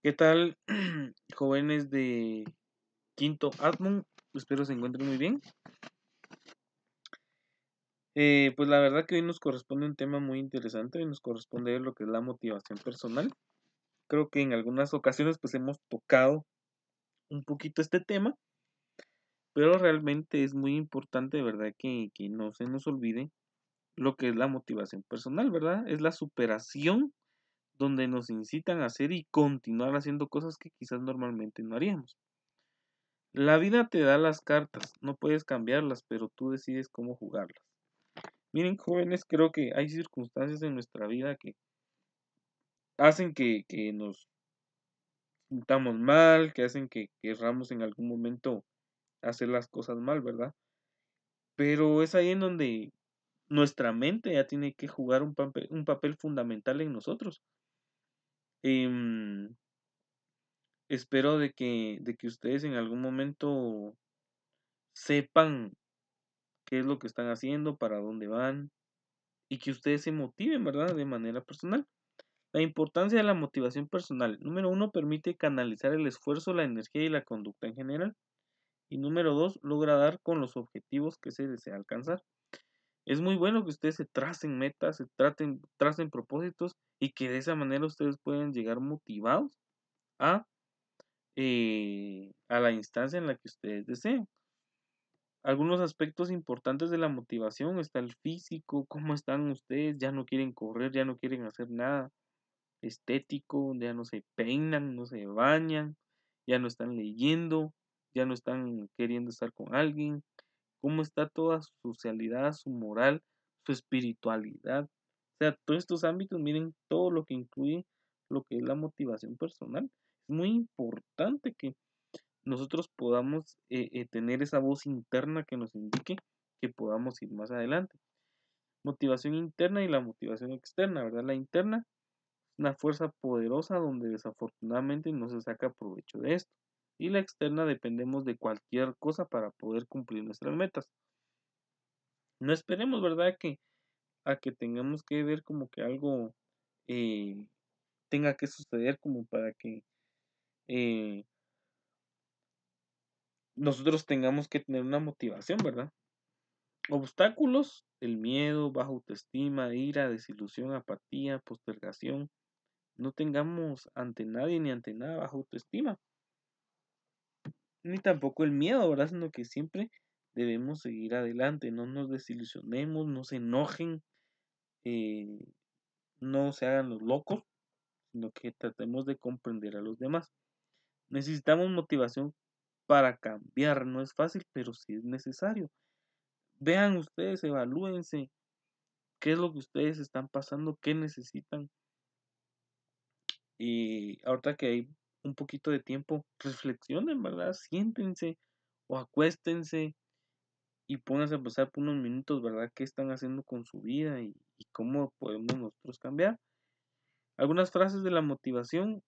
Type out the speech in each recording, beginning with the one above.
¿Qué tal, jóvenes de Quinto Atmon? Espero se encuentren muy bien. Eh, pues la verdad que hoy nos corresponde un tema muy interesante, y nos corresponde lo que es la motivación personal. Creo que en algunas ocasiones pues hemos tocado un poquito este tema, pero realmente es muy importante, ¿verdad? Que, que no se nos olvide lo que es la motivación personal, ¿verdad? Es la superación donde nos incitan a hacer y continuar haciendo cosas que quizás normalmente no haríamos. La vida te da las cartas, no puedes cambiarlas, pero tú decides cómo jugarlas. Miren, jóvenes, creo que hay circunstancias en nuestra vida que hacen que, que nos juntamos mal, que hacen que querramos en algún momento hacer las cosas mal, ¿verdad? Pero es ahí en donde nuestra mente ya tiene que jugar un un papel fundamental en nosotros. Em, espero de que, de que ustedes en algún momento sepan qué es lo que están haciendo, para dónde van y que ustedes se motiven, ¿verdad? De manera personal. La importancia de la motivación personal. Número uno, permite canalizar el esfuerzo, la energía y la conducta en general. Y número dos, logra dar con los objetivos que se desea alcanzar. Es muy bueno que ustedes se tracen metas, se traten, tracen propósitos y que de esa manera ustedes puedan llegar motivados a, eh, a la instancia en la que ustedes deseen. Algunos aspectos importantes de la motivación está el físico, cómo están ustedes, ya no quieren correr, ya no quieren hacer nada estético, ya no se peinan, no se bañan, ya no están leyendo, ya no están queriendo estar con alguien, cómo está toda su socialidad, su moral, su espiritualidad. O sea, todos estos ámbitos, miren todo lo que incluye lo que es la motivación personal. Es muy importante que nosotros podamos eh, eh, tener esa voz interna que nos indique que podamos ir más adelante. Motivación interna y la motivación externa, ¿verdad? La interna es una fuerza poderosa donde desafortunadamente no se saca provecho de esto y la externa dependemos de cualquier cosa para poder cumplir nuestras metas. No esperemos, ¿verdad?, que a que tengamos que ver como que algo eh, tenga que suceder como para que eh, nosotros tengamos que tener una motivación, ¿verdad? Obstáculos, el miedo, baja autoestima, ira, desilusión, apatía, postergación. No tengamos ante nadie ni ante nada baja autoestima ni tampoco el miedo, ¿verdad? Sino que siempre debemos seguir adelante, no nos desilusionemos, no se enojen, eh, no se hagan los locos, sino que tratemos de comprender a los demás. Necesitamos motivación para cambiar, no es fácil, pero sí es necesario. Vean ustedes, evalúense qué es lo que ustedes están pasando, qué necesitan. Y ahorita que hay un poquito de tiempo, reflexionen, ¿verdad? Siéntense o acuéstense y pónganse a pasar por unos minutos, ¿verdad? ¿Qué están haciendo con su vida y, y cómo podemos nosotros cambiar? Algunas frases de la motivación.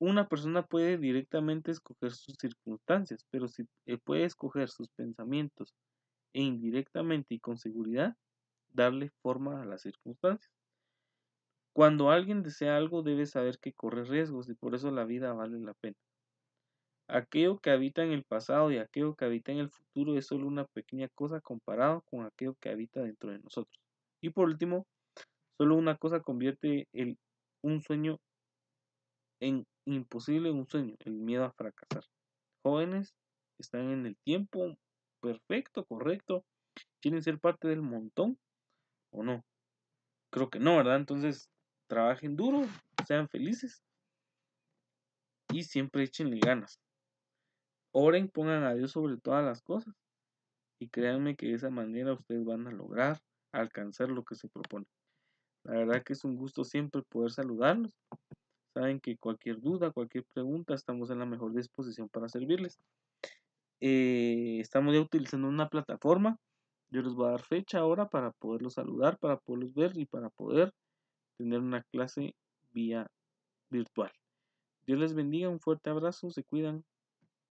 Una persona puede directamente escoger sus circunstancias, pero si eh, puede escoger sus pensamientos e indirectamente y con seguridad darle forma a las circunstancias. Cuando alguien desea algo debe saber que corre riesgos y por eso la vida vale la pena. Aquello que habita en el pasado y aquello que habita en el futuro es solo una pequeña cosa comparado con aquello que habita dentro de nosotros. Y por último, solo una cosa convierte un sueño en imposible, un sueño, el miedo a fracasar. Jóvenes están en el tiempo perfecto, correcto, quieren ser parte del montón o no. Creo que no, ¿verdad? Entonces, trabajen duro, sean felices y siempre echenle ganas. Oren, pongan a Dios sobre todas las cosas y créanme que de esa manera ustedes van a lograr alcanzar lo que se propone. La verdad que es un gusto siempre poder saludarlos. Saben que cualquier duda, cualquier pregunta, estamos en la mejor disposición para servirles. Eh, estamos ya utilizando una plataforma. Yo les voy a dar fecha ahora para poderlos saludar, para poderlos ver y para poder tener una clase vía virtual. Dios les bendiga, un fuerte abrazo, se cuidan.